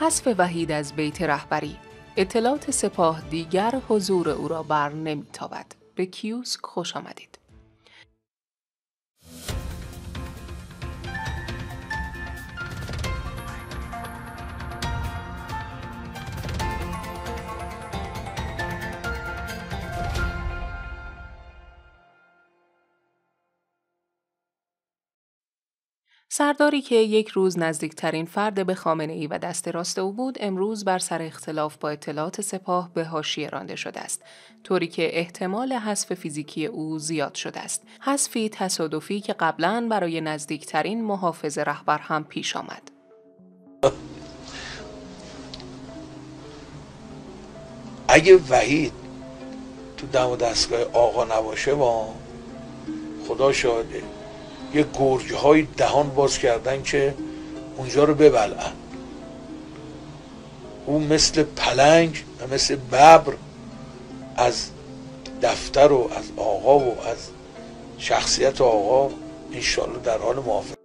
حذف وحید از بیت رهبری اطلاعات سپاه دیگر حضور او را بر نمیتابد به کیوسک خوش آمدید سرداری که یک روز نزدیکترین فرد به خامنه ای و دست راست او بود امروز بر سر اختلاف با اطلاعات سپاه به حاشیه رانده شده است طوری که احتمال حذف فیزیکی او زیاد شده است حذفی تصادفی که قبلا برای نزدیکترین محافظ رهبر هم پیش آمد اگه وحید تو دم و دستگاه آقا نباشه با خدا شاده یه گرگ های دهان باز کردن که اونجا رو ببلن. او مثل پلنگ و مثل ببر از دفتر و از آقا و از شخصیت آقا انشالله در حال محافظه.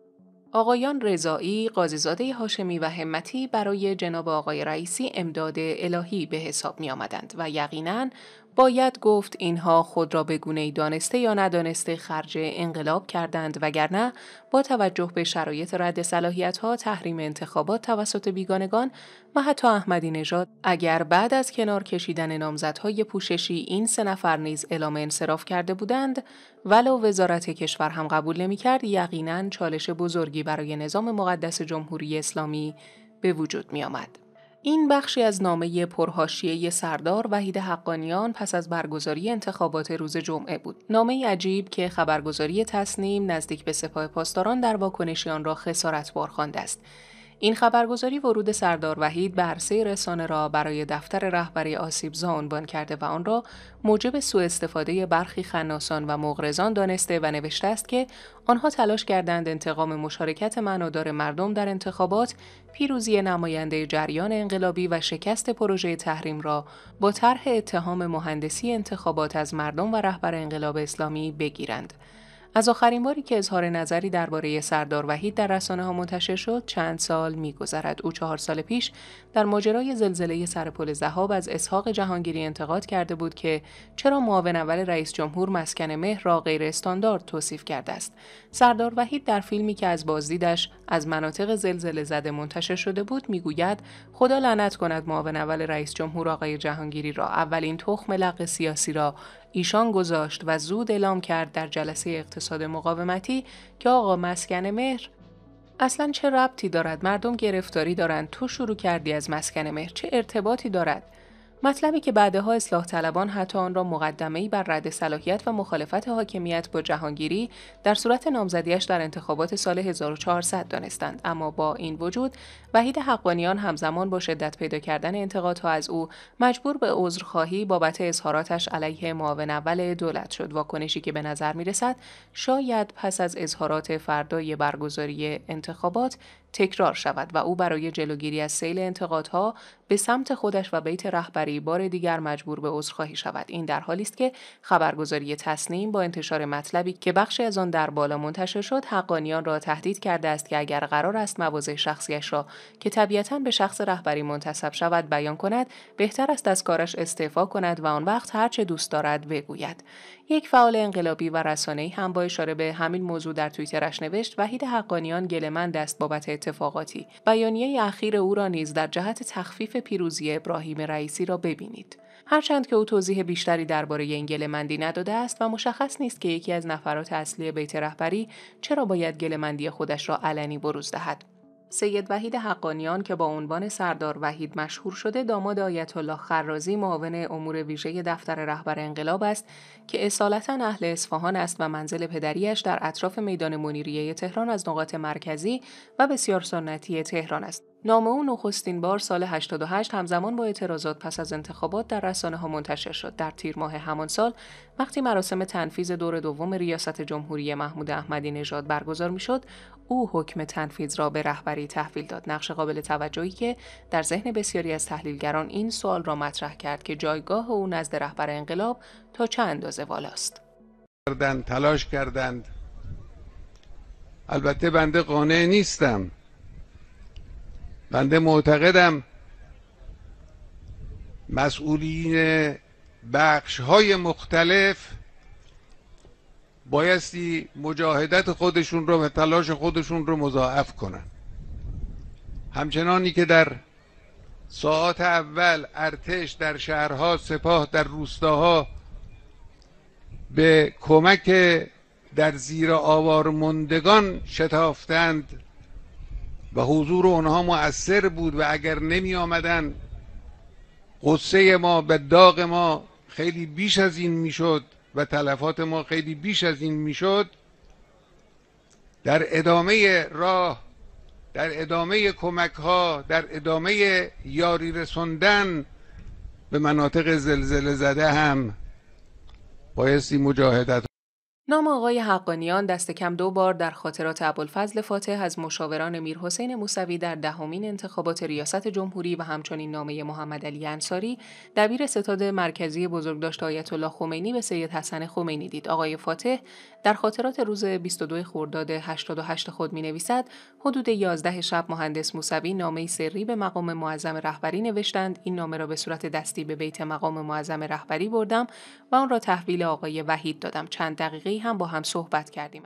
آقایان رضایی، قاضیزاده هاشمی و همتی برای جناب آقای رئیسی امداد الهی به حساب می آمدند و یقیناً باید گفت اینها خود را به گونه دانسته یا ندانسته خرج انقلاب کردند وگرنه با توجه به شرایط رد صلاحیت ها تحریم انتخابات توسط بیگانگان و حتی احمدی نژاد اگر بعد از کنار کشیدن نامزدهای پوششی این سه نفر نیز اعلام انصراف کرده بودند ولو وزارت کشور هم قبول نمیکرد یقینا چالش بزرگی برای نظام مقدس جمهوری اسلامی به وجود می آمد. این بخشی از نامه پرهاشیه سردار وحید حقانیان پس از برگزاری انتخابات روز جمعه بود. نامه عجیب که خبرگزاری تصنیم نزدیک به سپاه پاسداران در واکنشیان آن را خسارت خوانده است. این خبرگزاری ورود سردار وحید به عرصه رسانه را برای دفتر رهبری آسیبزا عنوان کرده و آن را موجب سوء استفاده برخی خناسان و مغرزان دانسته و نوشته است که آنها تلاش کردند انتقام مشارکت معنادار مردم در انتخابات پیروزی نماینده جریان انقلابی و شکست پروژه تحریم را با طرح اتهام مهندسی انتخابات از مردم و رهبر انقلاب اسلامی بگیرند از آخرین باری که اظهار نظری درباره سردار وحید در رسانه ها منتشر شد چند سال میگذرد او چهار سال پیش در ماجرای زلزله سر پل زهاب از اسحاق جهانگیری انتقاد کرده بود که چرا معاون اول رئیس جمهور مسکن مهر را غیر استاندارد توصیف کرده است سردار وحید در فیلمی که از بازدیدش از مناطق زلزله زده منتشر شده بود میگوید خدا لعنت کند معاون اول رئیس جمهور آقای جهانگیری را اولین تخم لق سیاسی را ایشان گذاشت و زود اعلام کرد در جلسه اقتصاد مقاومتی که آقا مسکن مهر اصلا چه ربطی دارد مردم گرفتاری دارند تو شروع کردی از مسکن مهر چه ارتباطی دارد مطلبی که بعدها اصلاح طلبان حتی آن را مقدمه‌ای بر رد صلاحیت و مخالفت حاکمیت با جهانگیری در صورت نامزدیش در انتخابات سال 1400 دانستند اما با این وجود وحید حقانیان همزمان با شدت پیدا کردن انتقادها از او مجبور به عذرخواهی بابت اظهاراتش علیه معاون اول دولت شد واکنشی که به نظر میرسد شاید پس از اظهارات فردای برگزاری انتخابات تکرار شود و او برای جلوگیری از سیل انتقادها به سمت خودش و بیت رهبری بار دیگر مجبور به عذرخواهی شود این در حالی است که خبرگزاری تسنیم با انتشار مطلبی که بخشی از آن در بالا منتشر شد حقانیان را تهدید کرده است که اگر قرار است مواضع شخصیش را که طبیعتا به شخص رهبری منتصب شود بیان کند بهتر است از کارش استعفا کند و آن وقت هرچه دوست دارد بگوید یک فعال انقلابی و رسانه‌ای هم با اشاره به همین موضوع در توییترش نوشت وحید حقانیان گلمند است بابت اتفاقاتی بیانیه اخیر او را نیز در جهت تخفیف پیروزی ابراهیم رئیسی را ببینید هرچند که او توضیح بیشتری درباره این گلمندی نداده است و مشخص نیست که یکی از نفرات اصلی بیت رهبری چرا باید گلمندی خودش را علنی بروز دهد سید وحید حقانیان که با عنوان سردار وحید مشهور شده داماد آیت الله خرازی معاون امور ویژه دفتر رهبر انقلاب است که اصالتا اهل اصفهان است و منزل پدریش در اطراف میدان منیریه تهران از نقاط مرکزی و بسیار سنتی تهران است نام او نخستین بار سال 88 همزمان با اعتراضات پس از انتخابات در رسانه ها منتشر شد. در تیر ماه همان سال وقتی مراسم تنفیز دور دوم ریاست جمهوری محمود احمدی نژاد برگزار میشد، او حکم تنفیز را به رهبری تحویل داد. نقش قابل توجهی که در ذهن بسیاری از تحلیلگران این سوال را مطرح کرد که جایگاه او نزد رهبر انقلاب تا چه اندازه والاست. کردند تلاش کردند البته بنده قانع نیستم بنده معتقدم مسئولین بخش های مختلف بایستی مجاهدت خودشون رو و تلاش خودشون رو مضاعف کنن همچنانی که در ساعات اول ارتش در شهرها سپاه در روستاها به کمک در زیر آوار مندگان شتافتند و حضور آنها مؤثر بود و اگر نمی آمدن قصه ما به داغ ما خیلی بیش از این می شد و تلفات ما خیلی بیش از این می شد در ادامه راه در ادامه کمک ها در ادامه یاری رسوندن به مناطق زلزله زده هم بایستی مجاهدت نام آقای حقانیان دست کم دو بار در خاطرات ابوالفضل فاتح از مشاوران میرحسین موسوی در دهمین انتخابات ریاست جمهوری و همچنین نامه محمد علی انصاری دبیر ستاد مرکزی بزرگداشت آیت الله خمینی به سید حسن خمینی دید آقای فاتح در خاطرات روز 22 خرداد 88 خود می نویسد حدود 11 شب مهندس موسوی نامه سری به مقام معظم رهبری نوشتند این نامه را به صورت دستی به بیت مقام معظم رهبری بردم و آن را تحویل آقای وحید دادم چند دقیقه هم با هم صحبت کردیم.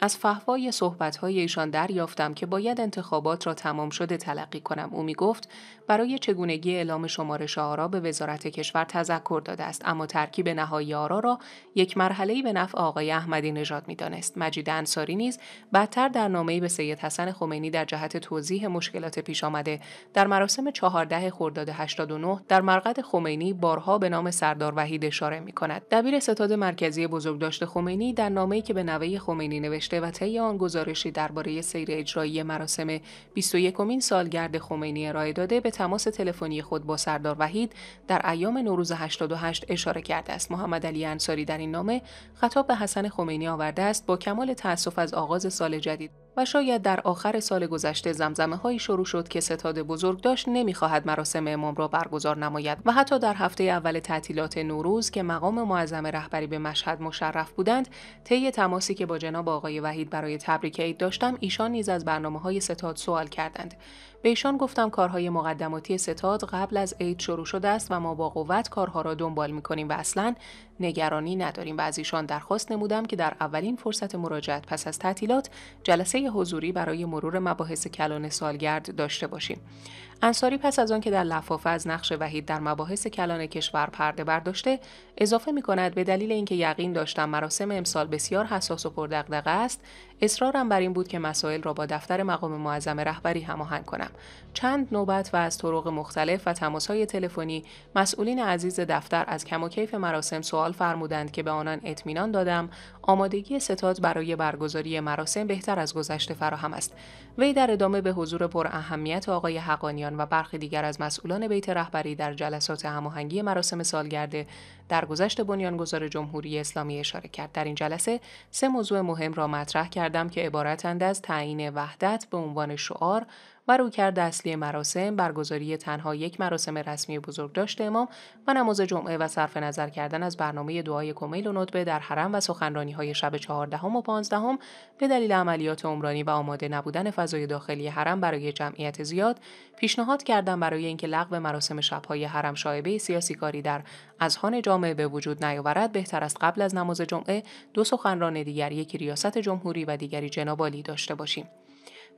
از فهوای صحبتهای ایشان دریافتم که باید انتخابات را تمام شده تلقی کنم او میگفت برای چگونگی اعلام شمارش آرا به وزارت کشور تذکر داده است اما ترکیب نهایی آرا را یک مرحله به نفع آقای احمدی نژاد میدانست مجید انصاری نیز بعدتر در نامهای به سید حسن خمینی در جهت توضیح مشکلات پیش آمده در مراسم 14 خرداد 89 در مرقد خمینی بارها به نام سردار وحید اشاره می کند دبیر ستاد مرکزی بزرگداشت خمینی در نامه‌ای که به نوه خمینی نوشته گذشته و طی آن گزارشی درباره سیر اجرایی مراسم 21 سالگرد خمینی ارائه داده به تماس تلفنی خود با سردار وحید در ایام نوروز 88 اشاره کرده است محمد علی انصاری در این نامه خطاب به حسن خمینی آورده است با کمال تاسف از آغاز سال جدید و شاید در آخر سال گذشته زمزمه هایی شروع شد که ستاد بزرگ داشت نمیخواهد مراسم امام را برگزار نماید و حتی در هفته اول تعطیلات نوروز که مقام معظم رهبری به مشهد مشرف بودند طی تماسی که با جناب آقای وحید برای تبریک عید داشتم ایشان نیز از برنامه های ستاد سوال کردند به ایشان گفتم کارهای مقدماتی ستاد قبل از عید شروع شده است و ما با قوت کارها را دنبال می کنیم و اصلا نگرانی نداریم و از ایشان درخواست نمودم که در اولین فرصت مراجعت پس از تعطیلات جلسه حضوری برای مرور مباحث کلان سالگرد داشته باشیم انصاری پس از آنکه در لفافه از نقش وحید در مباحث کلان کشور پرده برداشته اضافه می کند به دلیل اینکه یقین داشتم مراسم امسال بسیار حساس و پردقدقه است اصرارم بر این بود که مسائل را با دفتر مقام معظم رهبری هماهنگ کنم چند نوبت و از طرق مختلف و تماسهای تلفنی مسئولین عزیز دفتر از کم و کیف مراسم سوال فرمودند که به آنان اطمینان دادم آمادگی ستاد برای برگزاری مراسم بهتر از گذشته فراهم است وی در ادامه به حضور پر اهمیت آقای حقانیان و برخی دیگر از مسئولان بیت رهبری در جلسات هماهنگی مراسم سالگرد درگذشت بنیانگذار جمهوری اسلامی اشاره کرد در این جلسه سه موضوع مهم را مطرح کردم که عبارتند از تعیین وحدت به عنوان شعار و روکرد اصلی مراسم برگزاری تنها یک مراسم رسمی بزرگ داشته امام و نماز جمعه و صرف نظر کردن از برنامه دعای کمیل و ندبه در حرم و سخنرانی های شب چهاردهم و پانزدهم به دلیل عملیات عمرانی و آماده نبودن فضای داخلی حرم برای جمعیت زیاد پیشنهاد کردن برای اینکه لغو مراسم شبهای حرم شایبه سیاسی کاری در اذهان جامعه به وجود نیاورد بهتر است قبل از نماز جمعه دو سخنران دیگر یکی ریاست جمهوری و دیگری جناب داشته باشیم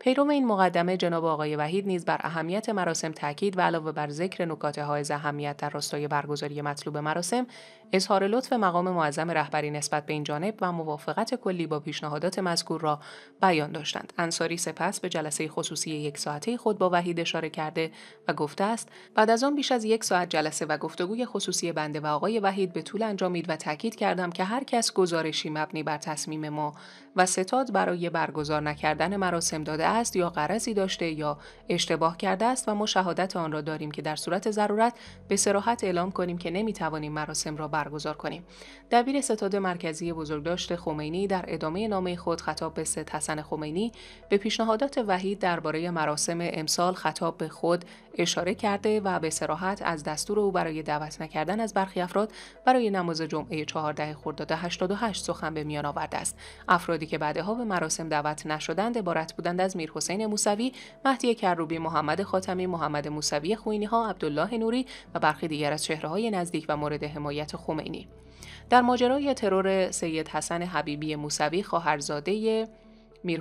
پیرو این مقدمه جناب آقای وحید نیز بر اهمیت مراسم تاکید و علاوه بر ذکر نکات های اهمیت در راستای برگزاری مطلوب مراسم اظهار لطف مقام معظم رهبری نسبت به این جانب و موافقت کلی با پیشنهادات مذکور را بیان داشتند انصاری سپس به جلسه خصوصی یک ساعته خود با وحید اشاره کرده و گفته است بعد از آن بیش از یک ساعت جلسه و گفتگوی خصوصی بنده و آقای وحید به طول انجامید و تاکید کردم که هر کس گزارشی مبنی بر تصمیم ما و ستاد برای برگزار نکردن مراسم داده است یا قرضی داشته یا اشتباه کرده است و ما شهادت آن را داریم که در صورت ضرورت به سراحت اعلام کنیم که نمیتوانیم مراسم را برگزار کنیم دبیر ستاد مرکزی بزرگداشت خمینی در ادامه نامه خود خطاب به ست حسن خمینی به پیشنهادات وحید درباره مراسم امسال خطاب به خود اشاره کرده و به سراحت از دستور او برای دعوت نکردن از برخی افراد برای نماز جمعه 14 خرداد 88 سخن به میان آورده است افرادی که بعدها به مراسم دعوت نشدند عبارت بودند از حسین موسوی مهدی کروبی محمد خاتمی محمد موسوی خوینی ها عبدالله نوری و برخی دیگر از چهره های نزدیک و مورد حمایت خمینی در ماجرای ترور سید حسن حبیبی موسوی خواهرزاده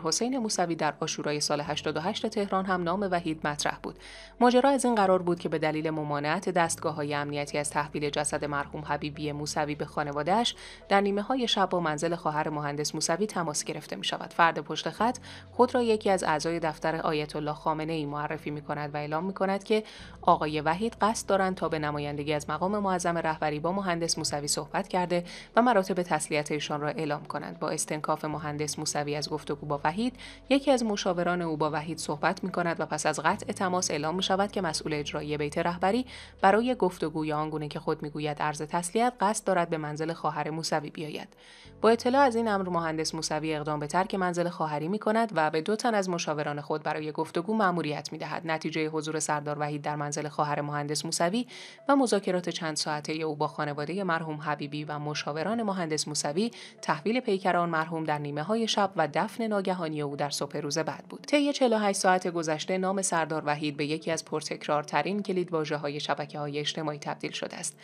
حسین موسوی در آشورای سال 88 تهران هم نام وحید مطرح بود. ماجرا از این قرار بود که به دلیل ممانعت دستگاه های امنیتی از تحویل جسد مرحوم حبیبی موسوی به خانوادهش در نیمه های شب با منزل خواهر مهندس موسوی تماس گرفته می شود. فرد پشت خط خود را یکی از اعضای دفتر آیت الله خامنه ای معرفی می کند و اعلام می کند که آقای وحید قصد دارند تا به نمایندگی از مقام معظم رهبری با مهندس موسوی صحبت کرده و مراتب تسلیت ایشان را اعلام کنند. با استنکاف مهندس موسوی از گفتگو با وحید یکی از مشاوران او با وحید صحبت می کند و پس از قطع تماس اعلام می شود که مسئول اجرایی بیت رهبری برای یا آنگونه که خود میگوید عرض تسلیت قصد دارد به منزل خواهر موسوی بیاید با اطلاع از این امر مهندس موسوی اقدام به ترک منزل خواهری می کند و به دو تن از مشاوران خود برای گفتگو مأموریت می دهد نتیجه حضور سردار وحید در منزل خواهر مهندس موسوی و مذاکرات چند ساعته او با خانواده مرحوم حبیبی و مشاوران مهندس موسوی تحویل پیکران مرحوم در نیمه های شب و دفن ناگهانی او در صبح روز بعد بود طی 48 ساعت گذشته نام سردار وحید به یکی از پرتکرارترین کلیدواژه‌های شبکه‌های اجتماعی تبدیل شده است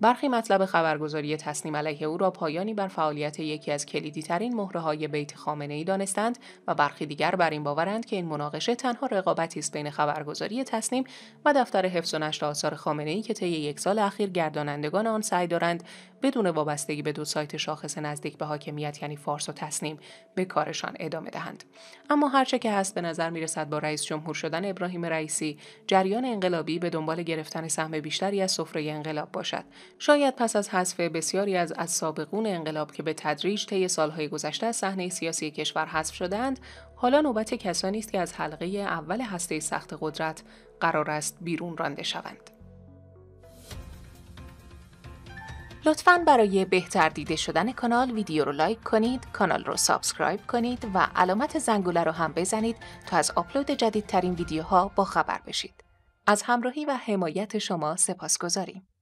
برخی مطلب خبرگزاری تسلیم علیه او را پایانی بر فعالیت یکی از ترین مهره های بیت خامنه ای دانستند و برخی دیگر بر این باورند که این مناقشه تنها رقابتی است بین خبرگزاری تصنیم و دفتر حفظ و نشر آثار خامنه ای که طی یک سال اخیر گردانندگان آن سعی دارند بدون وابستگی به دو سایت شاخص نزدیک به حاکمیت یعنی فارس و تسنیم به کارشان ادامه دهند اما هرچه که هست به نظر میرسد با رئیس جمهور شدن ابراهیم رئیسی جریان انقلابی به دنبال گرفتن سهم بیشتری از سفره انقلاب باشد شاید پس از حذف بسیاری از از سابقون انقلاب که به تدریج طی سالهای گذشته از صحنه سیاسی کشور حذف شدند حالا نوبت کسانی است که از حلقه اول هسته سخت قدرت قرار است بیرون رانده شوند لطفا برای بهتر دیده شدن کانال ویدیو رو لایک کنید، کانال رو سابسکرایب کنید و علامت زنگوله رو هم بزنید تا از آپلود جدیدترین ویدیوها با خبر بشید. از همراهی و حمایت شما سپاس گذاریم.